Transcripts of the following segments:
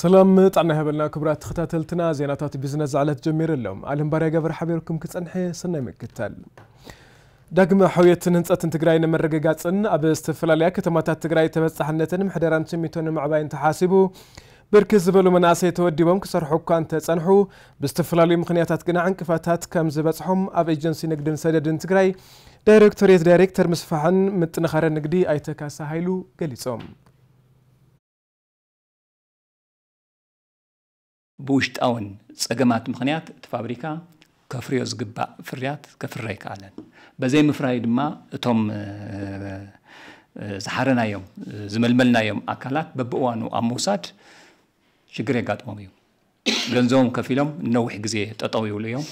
ሰላም ጣዕና ይሃበልና ክቡራት ተኸታተልትና ዜናታት ቢዝነስ ዝዓለት ጀሚሩ ኣሎም ኣለምባርያ ገበረ ሓቢርኩም ክፀንሐ ሰናይ ምክትል ዳግመ ሕውየትን ህንፀትን ትግራይ ንምርግጋፅን ኣብ ዝተፈላለያ ከተማታት ትግራይ ተበፃሕነትን ምሕደራን ስሚቶን ማዕባይን ተሓሲቡ ብርክት ዝበሉ መናእሰይ ተወዲቦም ክሰርሑ እኳ እንተፀንሑ ብዝተፈላለዩ ምክንያታት ግና ዕንቅፋታት ከም ዝበፅሖም ኣብ ኤጀንሲ ንግድን ሰደድን ትግራይ ዳይሬክቶሬት ዳይሬክተር ምስፋሕን ምጥንኻረ ንግዲ ኣይተካሳ ሃይሉ ገሊፆም ብውሽጣውን ፀገማት ምክንያት እቲ ፋብሪካ ከፍርዮ ዝግባእ ፍርያት ከፍረ ይከኣለን በዘይ ምፍራይ ድማ እቶም ዝሓረናዮም ዝመልመልናዮም ኣካላት በብእዋኑ ኣብ ምውሳድ ሽግር የጋጥሞም እዩ ገንዘቦም ከፍ ኢሎም ነዊሕ ግዜ ጠጠው ይብሉ እዮም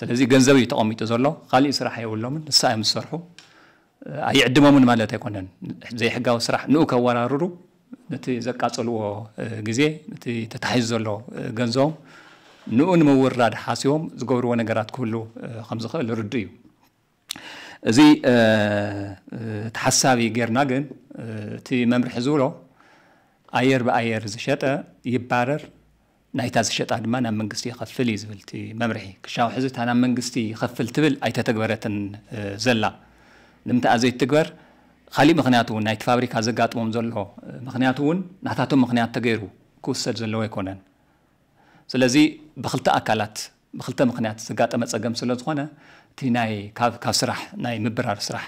ስለዚ ገንዘብ እዩ ተቐሚጡ ዘሎ ካሊእ ስራሕ የብሎምን ንሳ እዮም ዝሰርሑ ኣይዕድሞምን ማለት ኣይኮነን ዘይሕጋዊ ስራሕ ንኡ ከወራርሩ ነቲ ዘቃፀልዎ ግዜ ነቲ ተታሒዙ ዘሎ ገንዘቦም ንኡ ንምውርራድ ሓሲቦም ዝገብርዎ ነገራት ክህሉ ከም ዝኽእል ርዱ እዩ እዚ ተሓሳቢ ጌርና ግን እቲ መምርሒ ዝብሎ ኣየር ብኣየር ዝሸጠ ይባረር ናይታ ዝሸጣ ድማ ናብ መንግስቲ ይኸፍል እዩ ዝብል እቲ መምርሒ ክሻብ ሕዚ እታ ናብ መንግስቲ ይኸፍል ትብል ኣይተተግበረትን ዘላ ንምንታይ ኣዘይትግበር خالي مخنياتو نايت فابريكا زغاطموم زلو مخنياتون ناتاتو مخنيات تغيرو كوسد زلو يكونن سلازي بخلت اكالات بخلت مخنيات زغاطمه صغم سلا زخونه تي ناي كاب كاب سرح ناي مبرار سرح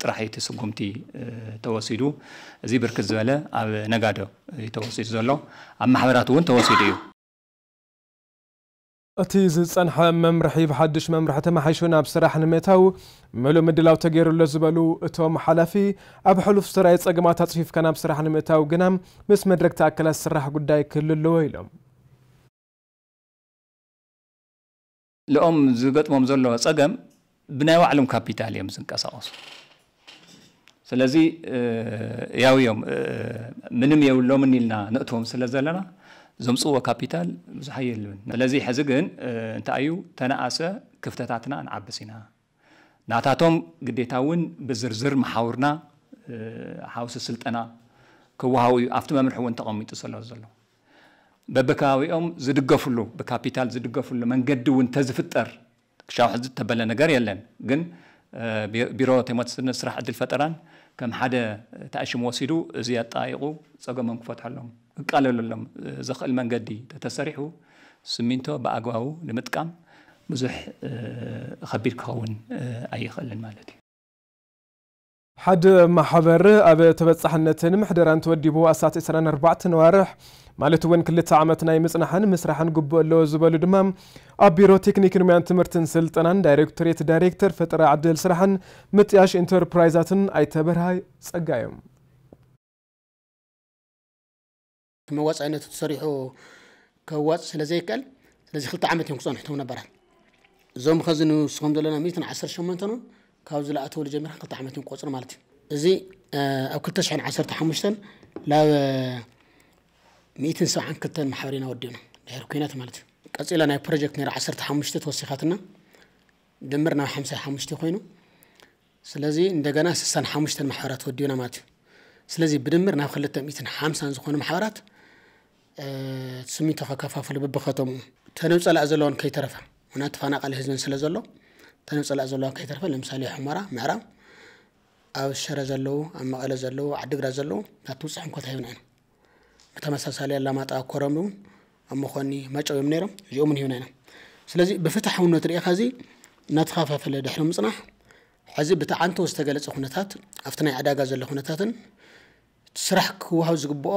ጥራሕ እቲ ስጉምቲ ተወሲዱ እዚ ብርክት ዝበለ ኣብ ነጋዶ ተወሲዱ ዘሎ ኣብ ማሕበራት እቲ ዝፀንሐ መምርሒ ብሓድሽ መምርሒ ተመሓይሹ ናብ ስራሕ ንምእታው ምሉእ ምድላው ተገይሩሎ ዝበሉ እቶም ሓላፊ ኣብ ሕሉፍ ስራይ ፀገማት ኣፅፊፍካ ናብ ስራሕ ንምእታው ግና ምስ መድረክቲ ኣካላት ስራሕ ጉዳይ ክህሉ ኣለዎ ኢሎም ልኦም ዝገጥሞም ዘሎ ፀገም ብናይ ባዕሎም ካፒታል እዮም ዝንቀሳቀሱ ስለዚ ያው እዮም ምንም የብሎምን ኢልና ንእትዎም ስለ ዘለና ዘምፅዎ ካፒታል ብዙሓ የልብን ስለዚ ሕዚ ግን እንታይ እዩ ተነኣሰ ክፍተታትና ንዓብስ ኢና ናታቶም ግዴታ እውን ብዝርዝር መሓውርና ሓውሲ ስልጠና ክወሃቡ እዩ ኣብቲ መምርሒ እውን ተቐሚጡ ዘሎ ዘሎ በብከባቢኦም ዝድገፍሉ ብካፒታል ዝድገፍሉ መንገዲ እውን ተዝፍጠር ክሻብ ሕዚ ተበለ ነገር የለን ግን ቢሮ ቴማቲስነት ስራሕ ዕድል ፈጠራን ከም ሓደ ተኣሽም ወሲዱ እዚ ኣጣኢቑ ፀገሞም ክፈትሐሎም قالوا لهم زخ المنجدي تتسرحوا سمينتو بأقواو لمتكم مزح آه، خبير كون آه، أي خل المالتي حد محبر أب تبتصحنا تنم حدران تودي بو أسات إسران أربعة نوارح مالتو وين كل تعامتنا يمسنحن مسرحن قبو اللو زبالو دمام أبيرو تكنيك نميان تمرتن سلطنان دايركتوريت دايركتر فترة عدل سرحن متياش انتربرايزاتن أي تبرهاي سقايم መዋፅዕነቱ ተሰሪሑ ከዋፅ ስለ ዘይክእል ስለዚ ክልተ ዓመት እዮም ክፀንሕቶም ነበራት እዞም ከዚ ንስኹም ዘለና 118 ውን ካብ ዝለኣተውሉ ጀሚራ ክልተ ዓመት እዮም ክቆፅር ማለት እዩ እዚ ኣብ 215 ናብ 172 ማሕበር ኢና ወዲብና ድሕሪ ኩናት ማለት እዩ ቀፂላ ናይ ፕሮጀክት ነራ 15 ተወሲኻትና ድምር ናብ 55 ኮይኑ ስለዚ እንደገና 65 ማሕበራት ወዲብና ማለት እዩ ስለዚ ብድምር ናብ 250 ዝኾኑ ማሕበራት ስሚቶ ከከፋፍሉ ብብከቶም ተነብፀላእ ዘለዎን ከይተረፈ ና ተፈናቃሊ ህዝብን ስለ ዘሎ ተነብፀላእ ዘለዎን ከይተረፈ ለምሳሌ ሕሞራ ምዕራብ ኣብ ሸረ ዘለው ኣብ መቐለ ዘለው ዓዲግራት ዘለው ናቱ ውፅሕ እንኮ ሂብና ኢና ብተመሳሳሊ ኣላማጣ ኮረም እውን ኣብ መኮኒ መጨው እዮም ነይሮም እዚኦም ውን ሂብና ኢና ስለዚ ብፍትሕ ውነት ሪኢካ እዚ እናተኸፋፈለ ድሕሪ ምፅናሕ ሕዚ ብተዓንቶ ዝተገለፀ ኩነታት ኣብቲ ናይ ዕዳጋ ዘሎ ኩነታትን ስራሕ ክወሃብ ዝግብኦ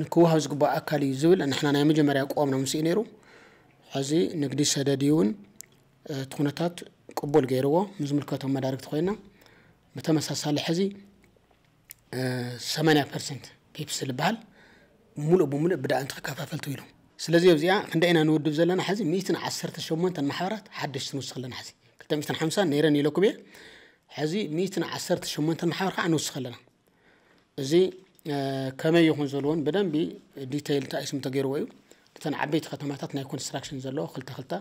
ንክውሃብ ዝግባእ ኣካል እዩ ዝብል ንሕና ናይ መጀመርያ ቆምና ምስኡ ነይሩ ሕዚ ንግዲ ሰደድ እውን እቲ ኩነታት ቅቡል ገይርዎ ምዝምልከቶም መዳርግቲ ኮይና ብተመሳሳሊ ሕዚ 80 ፐርሰንት ፔፕሲ ዝበሃል ሙሉእ ብሙሉእ ብዳእንቲ ክከፋፈልቲ ኢሉ ስለዚ ኣብዚኣ ክንደይ ኢና ንውድብ ዘለና ሕዚ 118 ማሕበራት ሓደሽቲ ንውስኽ ኣለና ሕዚ 250 ነይረን ኢለኩም እየ ሕዚ 118 ማሕበር ከዓ ንውስኽ ኣለና እዚ ከመይ ይኹን ዘለዎን ብደንቢ ዲቴይል እንታይ ስም ተገይርዎ እዩ እተን ዓበይቲ ከተማታት ናይ ኮንስትራክሽን ዘለዎ ክልተ ክልተ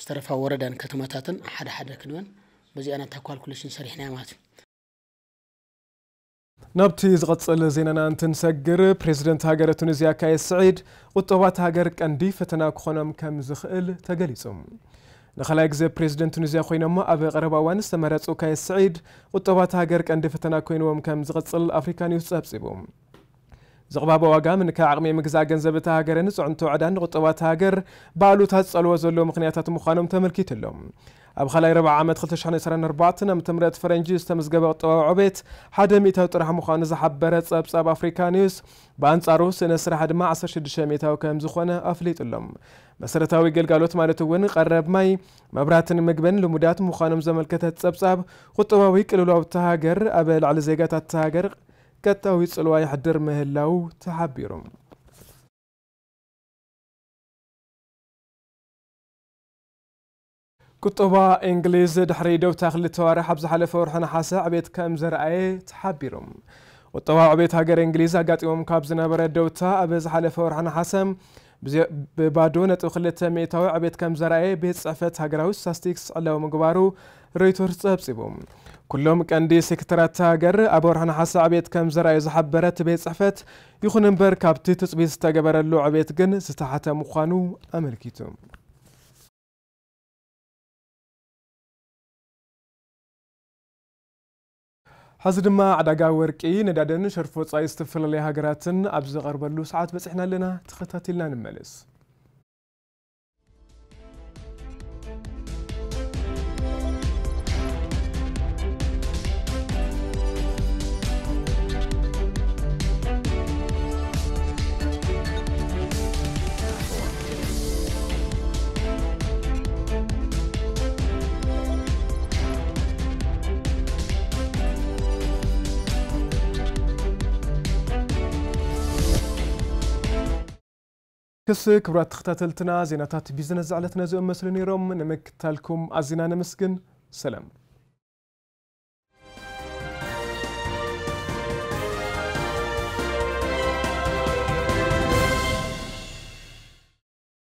ዝተረፋ ወረዳን ከተማታትን ሓደ ሓደ ክንበን በዚኣ ናታ ካልኩሌሽን ሰሪሕና ማለት እዩ ናብቲ ዝቐፅል ዜናና እንትንሰግር ፕሬዚደንት ሃገረ ቱኒዝያ ካየስ ስዒድ ቁጠባት ሃገር ቀንዲ ፈተና ክኾኖም ከም ዝኽእል ተገሊጹ ንኻልኣይ ግዜ ፕሬዚደንት ቱኒዝያ ኮይኖሞ ኣብ ቀረባ እዋን ዝተመረፁ ካየ ስዒድ ቁጠባት ሃገር ቀንዲ ፈተና ኮይንዎም ከም ዝቕፅል ኣፍሪካ ኒውስ ፀብፂቡ ዝቕባበ ዋጋ ምንካብ ዓቕሚ ምግዛእ ገንዘብ እቲ ሃገርን ፅዕንቶ ውዕዳን ንቁጠባት ሃገር ብኣሉታት ዝፀልዎ ዘሎ ምክንያታት ምዃኖም ተመልኪቱ ኣሎም ኣብ ካልኣይ ረብዓ ዓመት 224 ዓ ም ፈረንጂ ዝተመዝገበ ቁጠባዊ ዕቤት ሓደ ሚእታዊ ጥራሕ ምዃኑ ዝሓበረ ጸብጻብ ኣፍሪካ ኒውስ ብኣንጻሩ ስነ ስራሕ ድማ 16 ሚእታዊ ከም ዝኾነ ኣፍሊጡሎም መሰረታዊ ገልጋሎት ማለት እውን ቀረብ ማይ መብራህትን ምግብን ልሙዳት ምዃኖም ዘመልከተ ጸብጻብ ቁጠባዊ ቅልውላው ተሃገር ኣብ ልዕሊ ዜጋታት ተሃገር ቀጣዊ ጽልዋ ይሕድር ምህላው ተሓቢሩ كتبة إنجليز دحري دو تاخل التواريح حبز حلف ورحنا حاسا عبيت كام زرعي تحابيرم وطبع عبيت هاجر إنجليز هاجات يوم كابزنا برد دوتا عبز حلف ورحنا حاسم ببادونة تخل التميتاو عبيت كام زرعي بيت صفت هاجراوس ساستيكس اللو مقبارو ريتور سبسيبوم كلهم كان دي سكترات تاجر أبو رحنا حاسا عبيت كام زرعي زحب برد بيت صفت يخنن بر كابتي تسبيستا اللو عبيت جن ستحتى مخانو أمريكيتوم ما عدقا ورقي ندادن شرفو تصاي استفلالي هاجراتن أبزغر بلو ساعات بس إحنا لنا تخطاتي لنا نمالس كسي كبرات تختاتلتنا زيناتات بيزنس زعلتنا زيوم مسلين يروم نمك تالكم عزينا نمسكن سلام